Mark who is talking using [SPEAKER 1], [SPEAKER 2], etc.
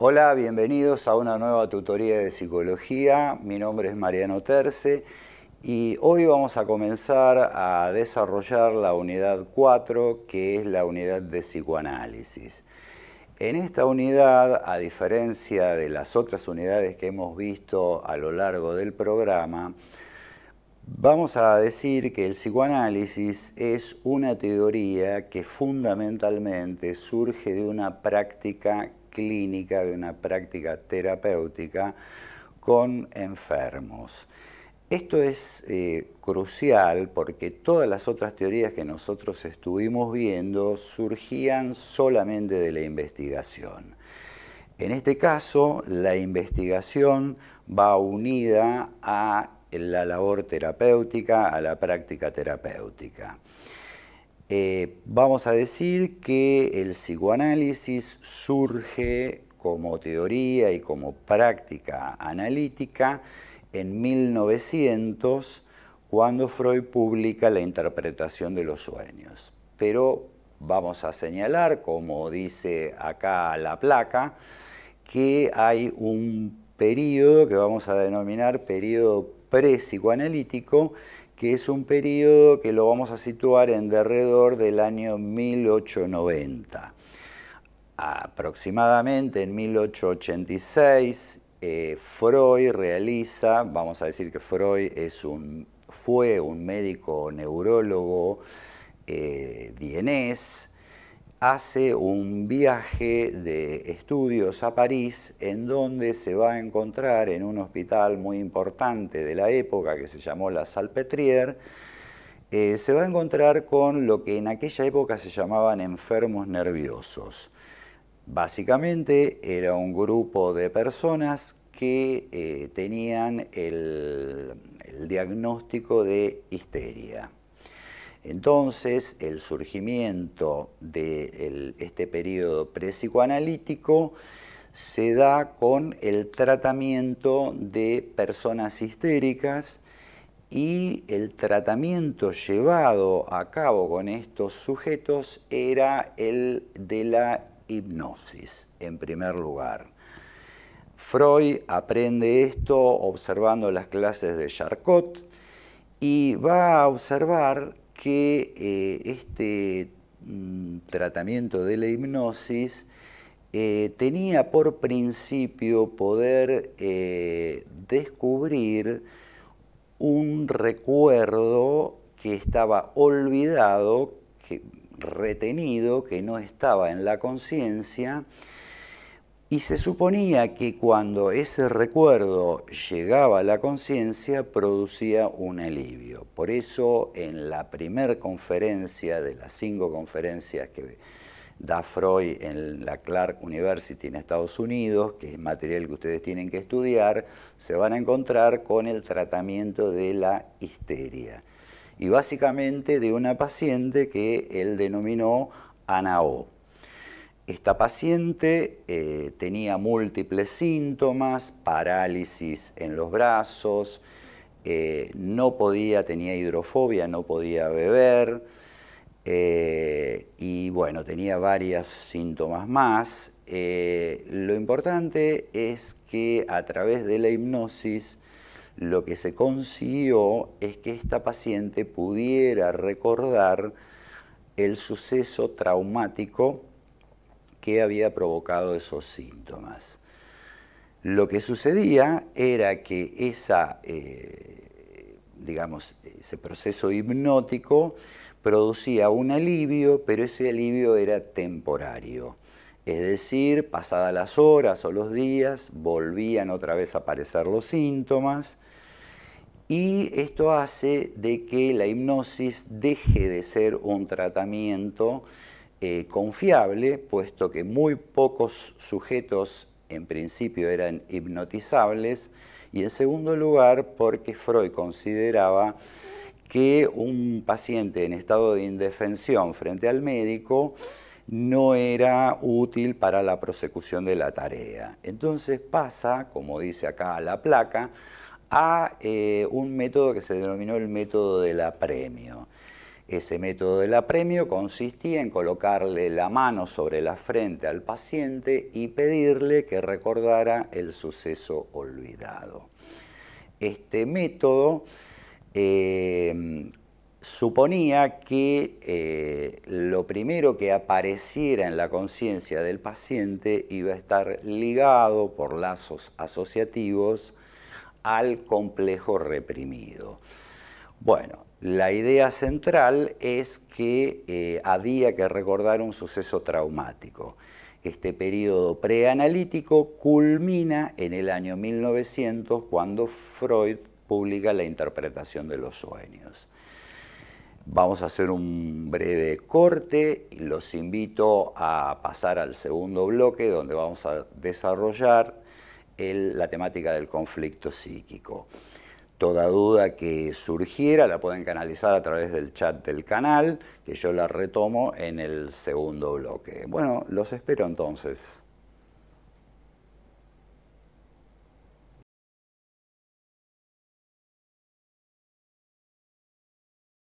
[SPEAKER 1] Hola, bienvenidos a una nueva tutoría de psicología. Mi nombre es Mariano Terce y hoy vamos a comenzar a desarrollar la unidad 4, que es la unidad de psicoanálisis. En esta unidad, a diferencia de las otras unidades que hemos visto a lo largo del programa, Vamos a decir que el psicoanálisis es una teoría que fundamentalmente surge de una práctica clínica, de una práctica terapéutica con enfermos. Esto es eh, crucial porque todas las otras teorías que nosotros estuvimos viendo surgían solamente de la investigación. En este caso, la investigación va unida a la labor terapéutica, a la práctica terapéutica. Eh, vamos a decir que el psicoanálisis surge como teoría y como práctica analítica en 1900 cuando Freud publica la interpretación de los sueños. Pero vamos a señalar, como dice acá la placa, que hay un periodo que vamos a denominar periodo pre-psicoanalítico que es un periodo que lo vamos a situar en derredor del año 1890. Aproximadamente en 1886, eh, Freud realiza, vamos a decir que Freud es fue un médico neurólogo eh, vienés, hace un viaje de estudios a París en donde se va a encontrar en un hospital muy importante de la época que se llamó la Salpêtrière, eh, se va a encontrar con lo que en aquella época se llamaban enfermos nerviosos. Básicamente era un grupo de personas que eh, tenían el diagnóstico de histeria. Entonces, el surgimiento de este periodo prepsicoanalítico se da con el tratamiento de personas histéricas y el tratamiento llevado a cabo con estos sujetos era el de la hipnosis, en primer lugar. Freud aprende esto observando las clases de Charcot y va a observar que eh, este mm, tratamiento de la hipnosis eh, tenía por principio poder eh, descubrir un recuerdo que estaba olvidado, que, retenido, que no estaba en la conciencia, y se suponía que cuando ese recuerdo llegaba a la conciencia producía un alivio. Por eso en la primera conferencia de las cinco conferencias que da Freud en la Clark University en Estados Unidos, que es material que ustedes tienen que estudiar, se van a encontrar con el tratamiento de la histeria. Y básicamente de una paciente que él denominó Anao esta paciente eh, tenía múltiples síntomas, parálisis en los brazos, eh, no podía, tenía hidrofobia, no podía beber eh, y bueno, tenía varios síntomas más. lo importante es que a través de la hipnosis lo que se consiguió es que esta paciente pudiera recordar el suceso traumático qué había provocado esos síntomas. Lo que sucedía era que esa, eh, digamos, ese proceso hipnótico producía un alivio, pero ese alivio era temporario. Es decir, pasadas las horas o los días, volvían otra vez a aparecer los síntomas y esto hace de que la hipnosis deje de ser un tratamiento eh, confiable, puesto que muy pocos sujetos en principio eran hipnotizables, y en segundo lugar porque Freud consideraba que un paciente en estado de indefensión frente al médico no era útil para la prosecución de la tarea. Entonces pasa, como dice acá la placa, a eh, un método que se denominó el método del apremio. Ese método del apremio consistía en colocarle la mano sobre la frente al paciente y pedirle que recordara el suceso olvidado. Este método em, suponía que eh, lo primero que apareciera en la conciencia del paciente iba a estar ligado por lazos asociativos al complejo reprimido. Bueno, la idea central es que había eh, que recordar un suceso traumático. Este periodo preanalítico culmina en el año 1900 cuando Freud publica la interpretación de los sueños. Vamos a hacer un breve corte y los invito a pasar al segundo bloque donde vamos a desarrollar la temática del conflicto psíquico. Toda duda que surgiera la pueden canalizar a través del chat del canal, que yo la retomo en el segundo bloque. Bueno, los espero entonces.